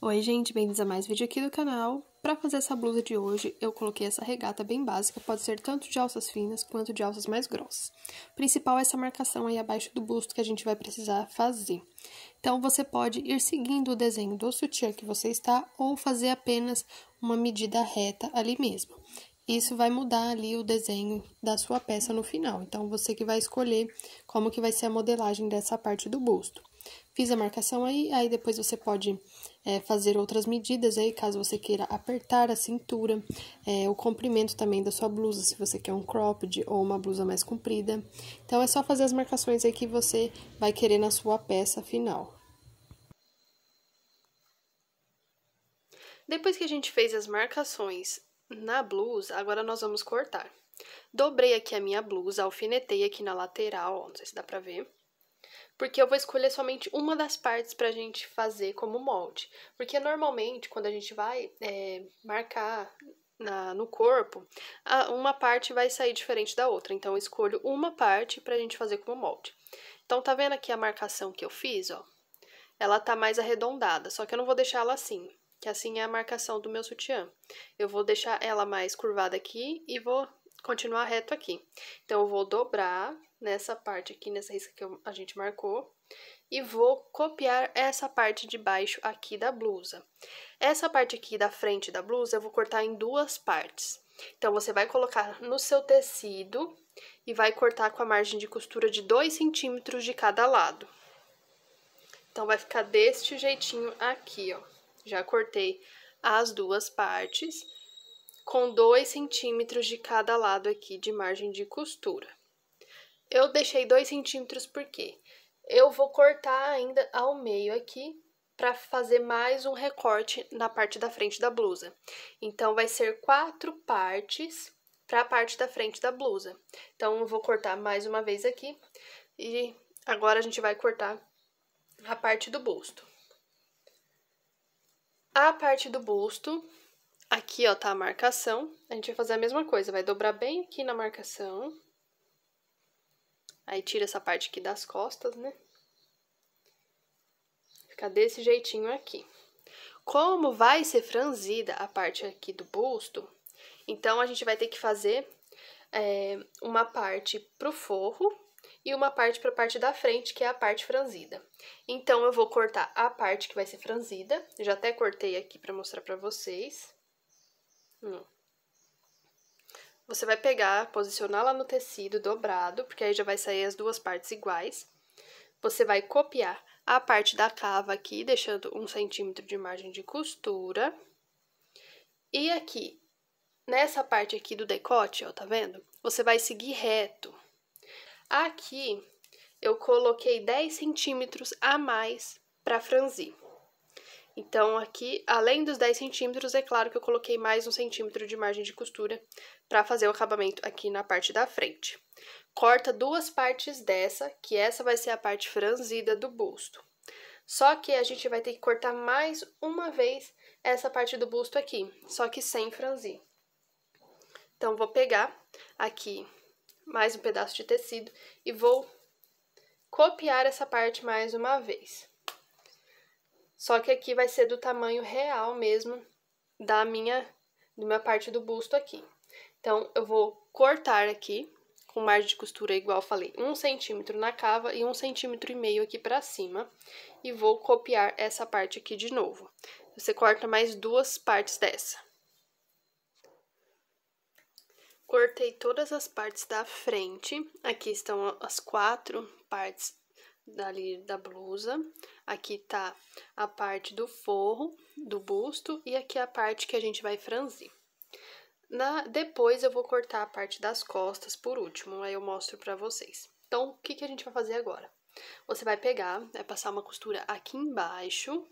Oi gente, bem-vindos a mais vídeo aqui do canal. Para fazer essa blusa de hoje, eu coloquei essa regata bem básica, pode ser tanto de alças finas quanto de alças mais grossas. O principal é essa marcação aí abaixo do busto que a gente vai precisar fazer. Então, você pode ir seguindo o desenho do sutiã que você está ou fazer apenas uma medida reta ali mesmo. Isso vai mudar ali o desenho da sua peça no final, então você que vai escolher como que vai ser a modelagem dessa parte do busto. Fiz a marcação aí, aí depois você pode é, fazer outras medidas aí, caso você queira apertar a cintura, é, o comprimento também da sua blusa, se você quer um cropped ou uma blusa mais comprida. Então, é só fazer as marcações aí que você vai querer na sua peça final. Depois que a gente fez as marcações na blusa, agora nós vamos cortar. Dobrei aqui a minha blusa, alfinetei aqui na lateral, ó, não sei se dá pra ver porque eu vou escolher somente uma das partes para a gente fazer como molde. Porque normalmente, quando a gente vai é, marcar na, no corpo, a, uma parte vai sair diferente da outra. Então, eu escolho uma parte para a gente fazer como molde. Então, tá vendo aqui a marcação que eu fiz, ó? Ela tá mais arredondada, só que eu não vou deixar ela assim, que assim é a marcação do meu sutiã. Eu vou deixar ela mais curvada aqui e vou continuar reto aqui. Então, eu vou dobrar nessa parte aqui, nessa risca que eu, a gente marcou. E vou copiar essa parte de baixo aqui da blusa. Essa parte aqui da frente da blusa eu vou cortar em duas partes. Então, você vai colocar no seu tecido e vai cortar com a margem de costura de 2 centímetros de cada lado. Então, vai ficar deste jeitinho aqui, ó. Já cortei as duas partes com 2 centímetros de cada lado aqui de margem de costura. Eu deixei 2 centímetros porque eu vou cortar ainda ao meio aqui para fazer mais um recorte na parte da frente da blusa. Então, vai ser quatro partes para a parte da frente da blusa. Então, eu vou cortar mais uma vez aqui e agora a gente vai cortar a parte do busto. A parte do busto, aqui ó, tá a marcação, a gente vai fazer a mesma coisa, vai dobrar bem aqui na marcação Aí tira essa parte aqui das costas, né? Fica desse jeitinho aqui. Como vai ser franzida a parte aqui do busto, então a gente vai ter que fazer é, uma parte pro forro e uma parte para a parte da frente, que é a parte franzida. Então, eu vou cortar a parte que vai ser franzida. já até cortei aqui para mostrar para vocês. Hum. Você vai pegar, posicionar lá no tecido dobrado, porque aí já vai sair as duas partes iguais. Você vai copiar a parte da cava aqui, deixando um centímetro de margem de costura. E aqui, nessa parte aqui do decote, ó, tá vendo? Você vai seguir reto. Aqui, eu coloquei 10 centímetros a mais para franzir. Então, aqui, além dos 10 centímetros, é claro que eu coloquei mais um centímetro de margem de costura para fazer o acabamento aqui na parte da frente. Corta duas partes dessa, que essa vai ser a parte franzida do busto. Só que a gente vai ter que cortar mais uma vez essa parte do busto aqui, só que sem franzir. Então, vou pegar aqui mais um pedaço de tecido e vou copiar essa parte mais uma vez. Só que aqui vai ser do tamanho real mesmo da minha, da minha parte do busto aqui. Então, eu vou cortar aqui com margem de costura igual falei, um centímetro na cava e um centímetro e meio aqui para cima. E vou copiar essa parte aqui de novo. Você corta mais duas partes dessa. Cortei todas as partes da frente. Aqui estão as quatro partes dali da blusa. Aqui tá a parte do forro, do busto, e aqui é a parte que a gente vai franzir. Na, depois eu vou cortar a parte das costas por último, aí eu mostro pra vocês. Então, o que, que a gente vai fazer agora? Você vai pegar, vai passar uma costura aqui embaixo,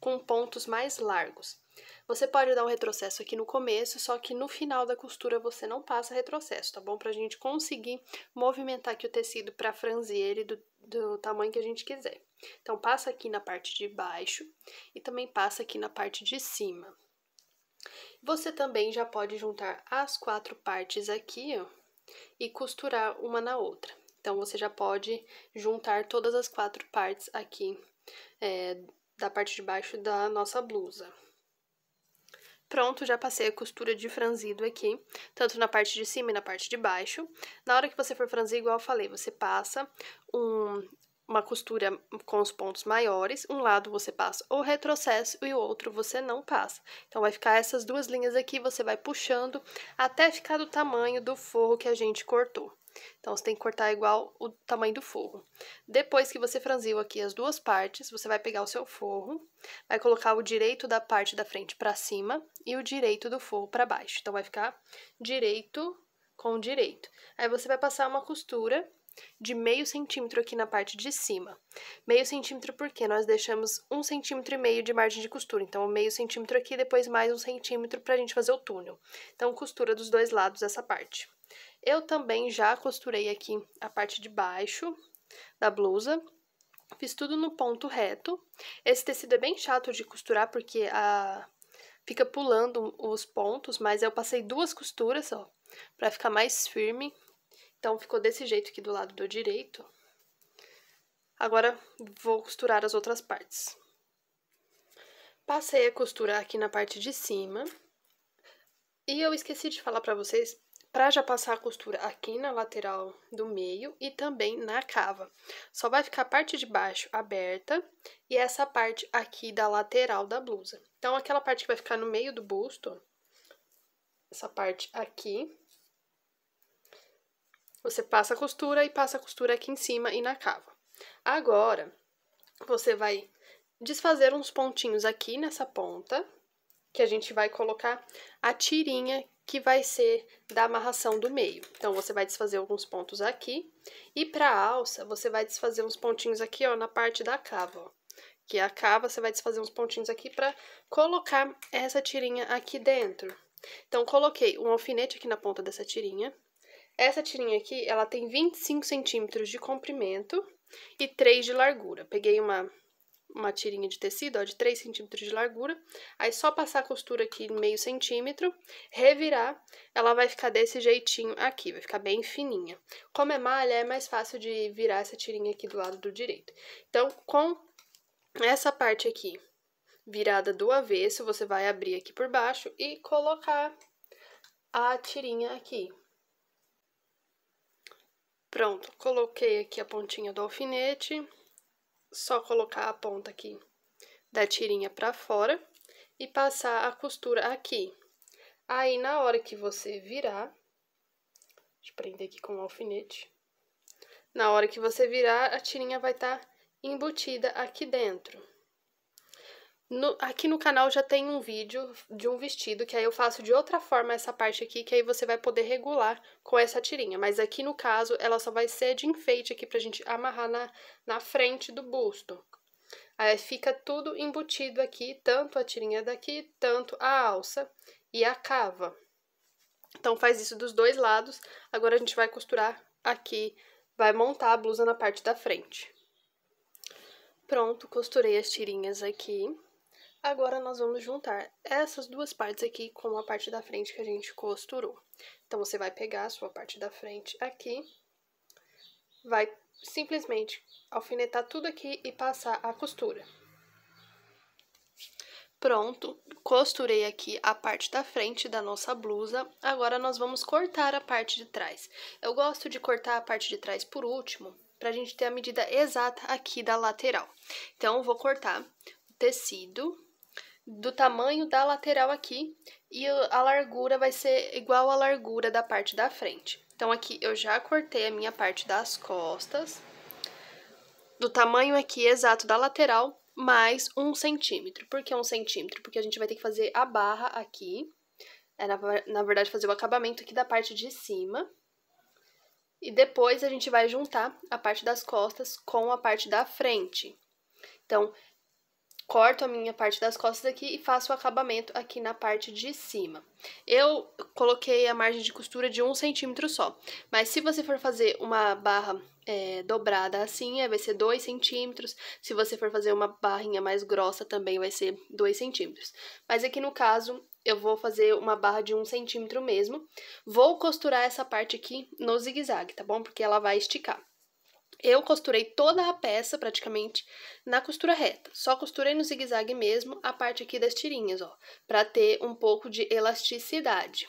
com pontos mais largos. Você pode dar um retrocesso aqui no começo, só que no final da costura você não passa retrocesso, tá bom? Pra gente conseguir movimentar aqui o tecido pra franzir ele do, do tamanho que a gente quiser. Então, passa aqui na parte de baixo e também passa aqui na parte de cima. Você também já pode juntar as quatro partes aqui, ó, e costurar uma na outra. Então, você já pode juntar todas as quatro partes aqui é, da parte de baixo da nossa blusa. Pronto, já passei a costura de franzido aqui, tanto na parte de cima e na parte de baixo. Na hora que você for franzir, igual eu falei, você passa um, uma costura com os pontos maiores, um lado você passa o retrocesso e o outro você não passa. Então, vai ficar essas duas linhas aqui, você vai puxando até ficar do tamanho do forro que a gente cortou. Então, você tem que cortar igual o tamanho do forro. Depois que você franziu aqui as duas partes, você vai pegar o seu forro, vai colocar o direito da parte da frente para cima e o direito do forro para baixo. Então, vai ficar direito com direito. Aí, você vai passar uma costura de meio centímetro aqui na parte de cima. Meio centímetro porque nós deixamos um centímetro e meio de margem de costura, então meio centímetro aqui, depois mais um centímetro para a gente fazer o túnel. Então, costura dos dois lados essa parte. Eu também já costurei aqui a parte de baixo da blusa, fiz tudo no ponto reto. Esse tecido é bem chato de costurar porque a ah, fica pulando os pontos, mas eu passei duas costuras, ó, para ficar mais firme. Então ficou desse jeito aqui do lado do direito. Agora vou costurar as outras partes. Passei a costurar aqui na parte de cima. E eu esqueci de falar para vocês para já passar a costura aqui na lateral do meio e também na cava. Só vai ficar a parte de baixo aberta e essa parte aqui da lateral da blusa. Então, aquela parte que vai ficar no meio do busto, essa parte aqui, você passa a costura e passa a costura aqui em cima e na cava. Agora, você vai desfazer uns pontinhos aqui nessa ponta, que a gente vai colocar a tirinha que vai ser da amarração do meio. Então, você vai desfazer alguns pontos aqui. E para a alça, você vai desfazer uns pontinhos aqui, ó, na parte da cava, ó. Que é a cava, você vai desfazer uns pontinhos aqui para colocar essa tirinha aqui dentro. Então, coloquei um alfinete aqui na ponta dessa tirinha. Essa tirinha aqui, ela tem 25 centímetros de comprimento e 3 de largura. Peguei uma uma tirinha de tecido, ó, de 3 centímetros de largura. Aí, só passar a costura aqui meio centímetro, revirar, ela vai ficar desse jeitinho aqui, vai ficar bem fininha. Como é malha, é mais fácil de virar essa tirinha aqui do lado do direito. Então, com essa parte aqui virada do avesso, você vai abrir aqui por baixo e colocar a tirinha aqui. Pronto, coloquei aqui a pontinha do alfinete só colocar a ponta aqui da tirinha pra fora e passar a costura aqui. Aí, na hora que você virar, deixa eu prender aqui com o alfinete. Na hora que você virar, a tirinha vai estar tá embutida aqui dentro. No, aqui no canal já tem um vídeo de um vestido, que aí eu faço de outra forma essa parte aqui, que aí você vai poder regular com essa tirinha. Mas aqui no caso, ela só vai ser de enfeite aqui pra gente amarrar na, na frente do busto. Aí fica tudo embutido aqui, tanto a tirinha daqui, tanto a alça e a cava. Então, faz isso dos dois lados. Agora, a gente vai costurar aqui, vai montar a blusa na parte da frente. Pronto, costurei as tirinhas aqui. Agora, nós vamos juntar essas duas partes aqui com a parte da frente que a gente costurou. Então, você vai pegar a sua parte da frente aqui, vai simplesmente alfinetar tudo aqui e passar a costura. Pronto, costurei aqui a parte da frente da nossa blusa, agora nós vamos cortar a parte de trás. Eu gosto de cortar a parte de trás por último, pra gente ter a medida exata aqui da lateral. Então, vou cortar o tecido do tamanho da lateral aqui e a largura vai ser igual à largura da parte da frente. Então, aqui eu já cortei a minha parte das costas, do tamanho aqui exato da lateral, mais um centímetro. Por que um centímetro? Porque a gente vai ter que fazer a barra aqui, é na, na verdade fazer o acabamento aqui da parte de cima. E depois a gente vai juntar a parte das costas com a parte da frente. Então, corto a minha parte das costas aqui e faço o acabamento aqui na parte de cima. Eu coloquei a margem de costura de um centímetro só, mas se você for fazer uma barra é, dobrada assim, vai ser dois centímetros, se você for fazer uma barrinha mais grossa também vai ser dois centímetros. Mas aqui no caso, eu vou fazer uma barra de um centímetro mesmo, vou costurar essa parte aqui no zigue-zague, tá bom? Porque ela vai esticar. Eu costurei toda a peça, praticamente, na costura reta. Só costurei no zigue-zague mesmo a parte aqui das tirinhas, ó, para ter um pouco de elasticidade.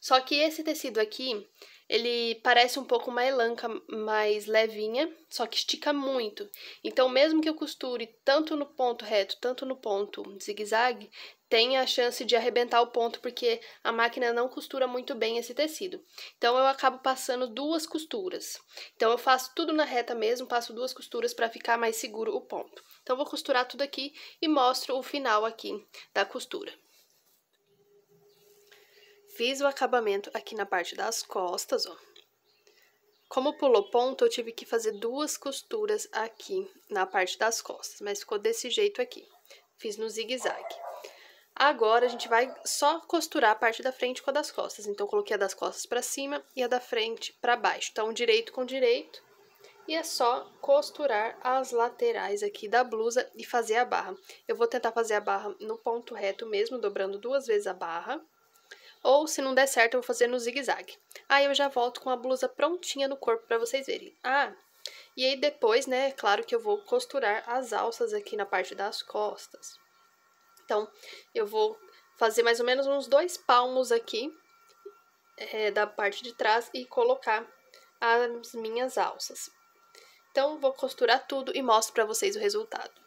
Só que esse tecido aqui, ele parece um pouco uma elanca mais levinha, só que estica muito. Então, mesmo que eu costure tanto no ponto reto, tanto no ponto zigue-zague, tem a chance de arrebentar o ponto porque a máquina não costura muito bem esse tecido. Então eu acabo passando duas costuras. Então eu faço tudo na reta mesmo, passo duas costuras para ficar mais seguro o ponto. Então vou costurar tudo aqui e mostro o final aqui da costura. Fiz o acabamento aqui na parte das costas, ó. Como pulou ponto, eu tive que fazer duas costuras aqui na parte das costas, mas ficou desse jeito aqui. Fiz no zigue-zague. Agora, a gente vai só costurar a parte da frente com a das costas. Então, coloquei a das costas pra cima e a da frente pra baixo. Então, direito com direito. E é só costurar as laterais aqui da blusa e fazer a barra. Eu vou tentar fazer a barra no ponto reto mesmo, dobrando duas vezes a barra. Ou, se não der certo, eu vou fazer no zigue-zague. Aí eu já volto com a blusa prontinha no corpo para vocês verem. Ah, e aí depois, né, é claro que eu vou costurar as alças aqui na parte das costas. Então, eu vou fazer mais ou menos uns dois palmos aqui é, da parte de trás e colocar as minhas alças. Então, vou costurar tudo e mostro para vocês o resultado.